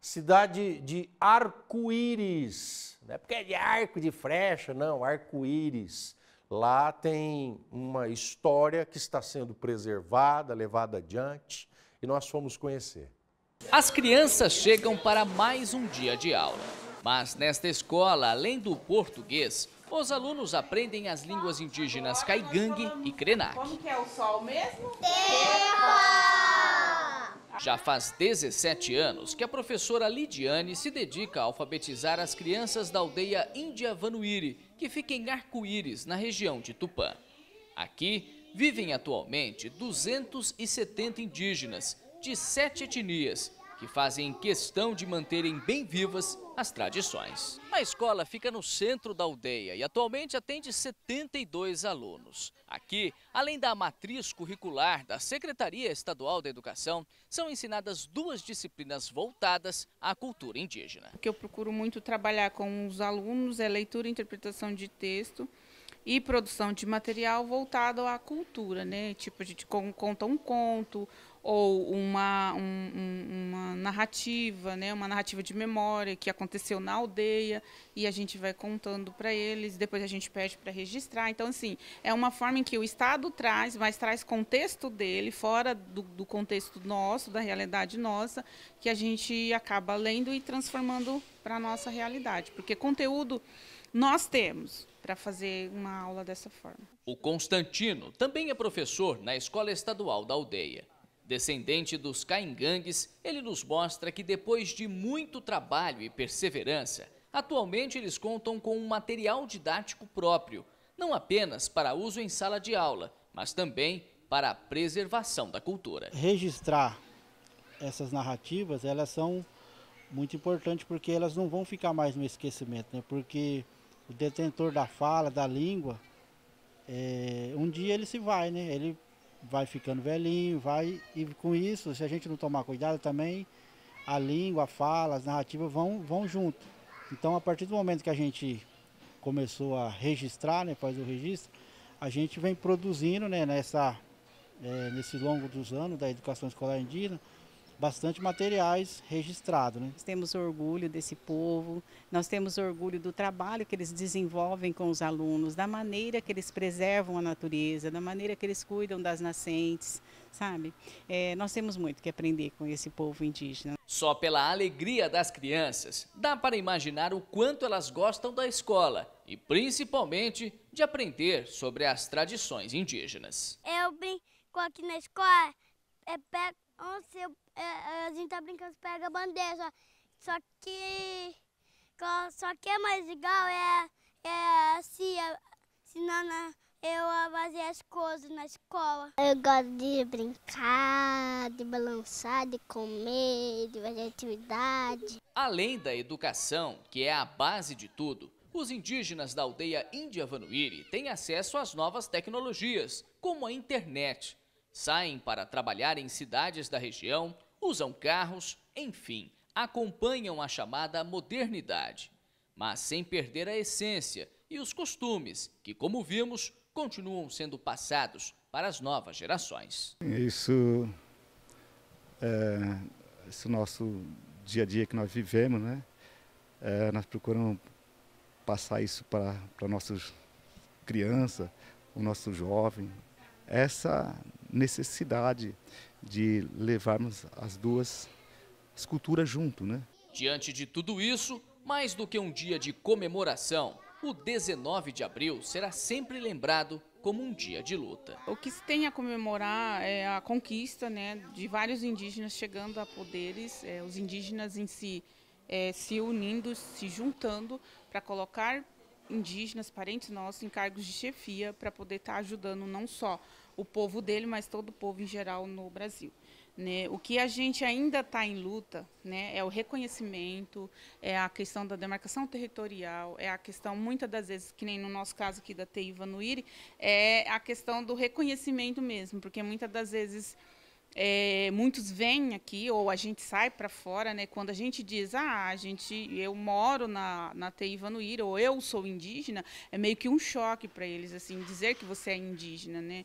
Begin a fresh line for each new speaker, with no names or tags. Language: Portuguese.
cidade de Arco-Íris. Não é porque é de arco de frecha, não, Arco-Íris. Lá tem uma história que está sendo preservada, levada adiante, e nós fomos conhecer.
As crianças chegam para mais um dia de aula. Mas nesta escola, além do português, os alunos aprendem as línguas indígenas caigangue e krenak.
Como que é o sol mesmo? Terra!
Já faz 17 anos que a professora Lidiane se dedica a alfabetizar as crianças da aldeia Índia Vanuíri, que fica em Arco-Íris, na região de Tupã. Aqui vivem atualmente 270 indígenas de sete etnias que fazem questão de manterem bem vivas as tradições. A escola fica no centro da aldeia e atualmente atende 72 alunos. Aqui, além da matriz curricular da Secretaria Estadual da Educação, são ensinadas duas disciplinas voltadas à cultura indígena.
O que eu procuro muito trabalhar com os alunos é leitura e interpretação de texto e produção de material voltado à cultura, né? Tipo, a gente conta um conto ou uma, um, um narrativa, né, uma narrativa de memória que aconteceu na aldeia e a gente vai contando para eles, depois a gente pede para registrar. Então, assim, é uma forma em que o Estado traz, mas traz contexto dele, fora do, do contexto nosso, da realidade nossa, que a gente acaba lendo e transformando para a nossa realidade. Porque conteúdo nós temos, para fazer uma aula dessa forma.
O Constantino também é professor na Escola Estadual da Aldeia. Descendente dos caingangues, ele nos mostra que depois de muito trabalho e perseverança, atualmente eles contam com um material didático próprio, não apenas para uso em sala de aula, mas também para a preservação da cultura.
Registrar essas narrativas, elas são muito importantes porque elas não vão ficar mais no esquecimento, né? porque o detentor da fala, da língua, é, um dia ele se vai, né? ele vai ficando velhinho, vai. E com isso, se a gente não tomar cuidado também, a língua, a fala, as narrativas vão, vão junto. Então, a partir do momento que a gente começou a registrar, né, faz o registro, a gente vem produzindo né, nessa, é, nesse longo dos anos da educação escolar indígena, bastante materiais registrados. Né? Nós temos orgulho desse povo, nós temos orgulho do trabalho que eles desenvolvem com os alunos, da maneira que eles preservam a natureza, da maneira que eles cuidam das nascentes, sabe? É, nós temos muito que aprender com esse povo indígena.
Só pela alegria das crianças, dá para imaginar o quanto elas gostam da escola e principalmente de aprender sobre as tradições indígenas. Eu brinco aqui na escola é, pega, você, é, é, a gente tá brincando, pega a bandeja. Só que. Só que é mais legal é, é assim, se não, é, não eu fazer as coisas na escola. Eu gosto de brincar, de balançar, de comer, de fazer atividade. Além da educação, que é a base de tudo, os indígenas da aldeia Índia Vanuiri têm acesso às novas tecnologias, como a internet. Saem para trabalhar em cidades da região, usam carros, enfim, acompanham a chamada modernidade, mas sem perder a essência e os costumes, que, como vimos, continuam sendo passados para as novas gerações.
Isso é esse nosso dia a dia que nós vivemos, né? É, nós procuramos passar isso para, para nossas crianças, o nosso jovem. Essa necessidade de levarmos as duas esculturas junto,
né? Diante de tudo isso, mais do que um dia de comemoração, o 19 de abril será sempre lembrado como um dia de luta.
O que se tem a comemorar é a conquista né, de vários indígenas chegando a poderes, é, os indígenas em si é, se unindo, se juntando para colocar indígenas, parentes nossos, em cargos de chefia, para poder estar tá ajudando não só o povo dele, mas todo o povo em geral no Brasil. Né? O que a gente ainda está em luta né, é o reconhecimento, é a questão da demarcação territorial, é a questão, muitas das vezes, que nem no nosso caso aqui da no Iri é a questão do reconhecimento mesmo, porque muitas das vezes é, muitos vêm aqui ou a gente sai para fora, né? Quando a gente diz, ah, a gente, eu moro na, na no Ira, ou eu sou indígena, é meio que um choque para eles assim dizer que você é indígena, né?